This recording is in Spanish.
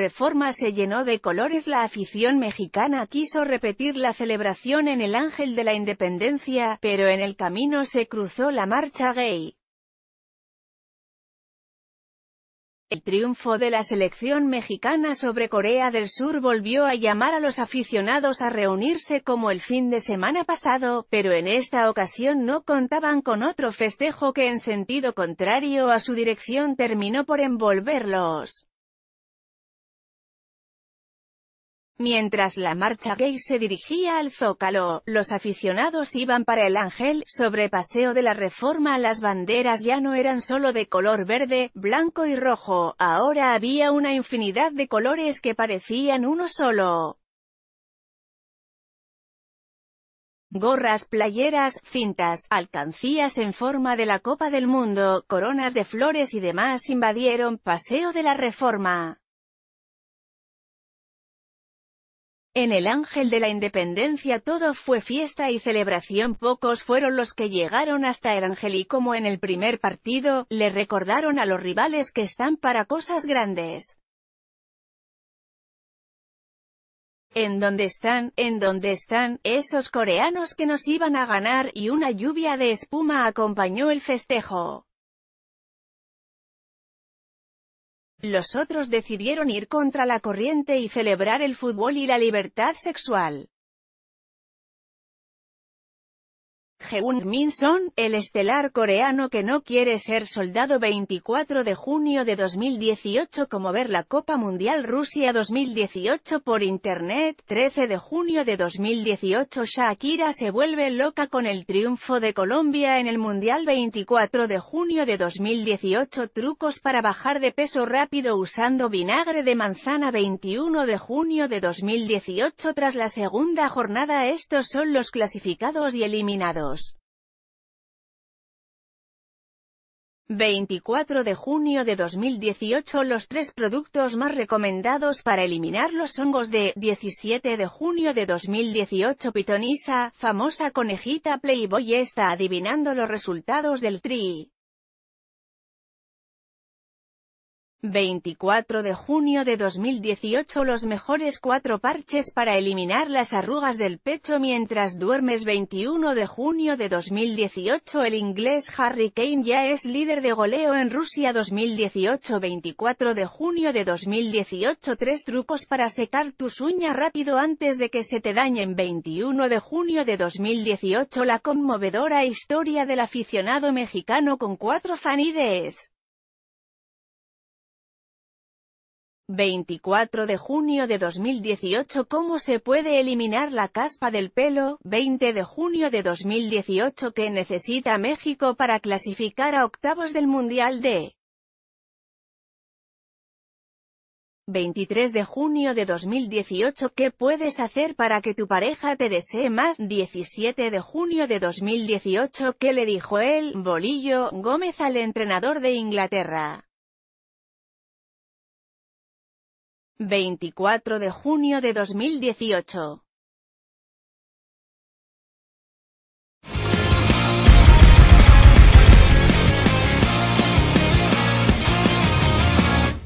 reforma se llenó de colores la afición mexicana quiso repetir la celebración en el Ángel de la Independencia, pero en el camino se cruzó la marcha gay. El triunfo de la selección mexicana sobre Corea del Sur volvió a llamar a los aficionados a reunirse como el fin de semana pasado, pero en esta ocasión no contaban con otro festejo que en sentido contrario a su dirección terminó por envolverlos. Mientras la marcha gay se dirigía al Zócalo, los aficionados iban para el Ángel, sobre Paseo de la Reforma las banderas ya no eran solo de color verde, blanco y rojo, ahora había una infinidad de colores que parecían uno solo. gorras, playeras, cintas, alcancías en forma de la Copa del Mundo, coronas de flores y demás invadieron Paseo de la Reforma. En el Ángel de la Independencia todo fue fiesta y celebración pocos fueron los que llegaron hasta el Ángel y como en el primer partido, le recordaron a los rivales que están para cosas grandes. En dónde están, en donde están, esos coreanos que nos iban a ganar y una lluvia de espuma acompañó el festejo. Los otros decidieron ir contra la corriente y celebrar el fútbol y la libertad sexual. Jeun Min Son, el estelar coreano que no quiere ser soldado 24 de junio de 2018 como ver la Copa Mundial Rusia 2018 por internet 13 de junio de 2018 Shakira se vuelve loca con el triunfo de Colombia en el Mundial 24 de junio de 2018 trucos para bajar de peso rápido usando vinagre de manzana 21 de junio de 2018 tras la segunda jornada estos son los clasificados y eliminados 24 de junio de 2018 Los tres productos más recomendados para eliminar los hongos de 17 de junio de 2018 Pitonisa, famosa conejita Playboy está adivinando los resultados del tri. 24 de junio de 2018 Los mejores cuatro parches para eliminar las arrugas del pecho mientras duermes 21 de junio de 2018 El inglés Harry Kane ya es líder de goleo en Rusia 2018 24 de junio de 2018 tres trucos para secar tus uñas rápido antes de que se te dañen 21 de junio de 2018 La conmovedora historia del aficionado mexicano con cuatro fanides 24 de junio de 2018 ¿Cómo se puede eliminar la caspa del pelo? 20 de junio de 2018 ¿Qué necesita México para clasificar a octavos del Mundial de 23 de junio de 2018 ¿Qué puedes hacer para que tu pareja te desee más? 17 de junio de 2018 ¿Qué le dijo él, Bolillo, Gómez al entrenador de Inglaterra? 24 de junio de 2018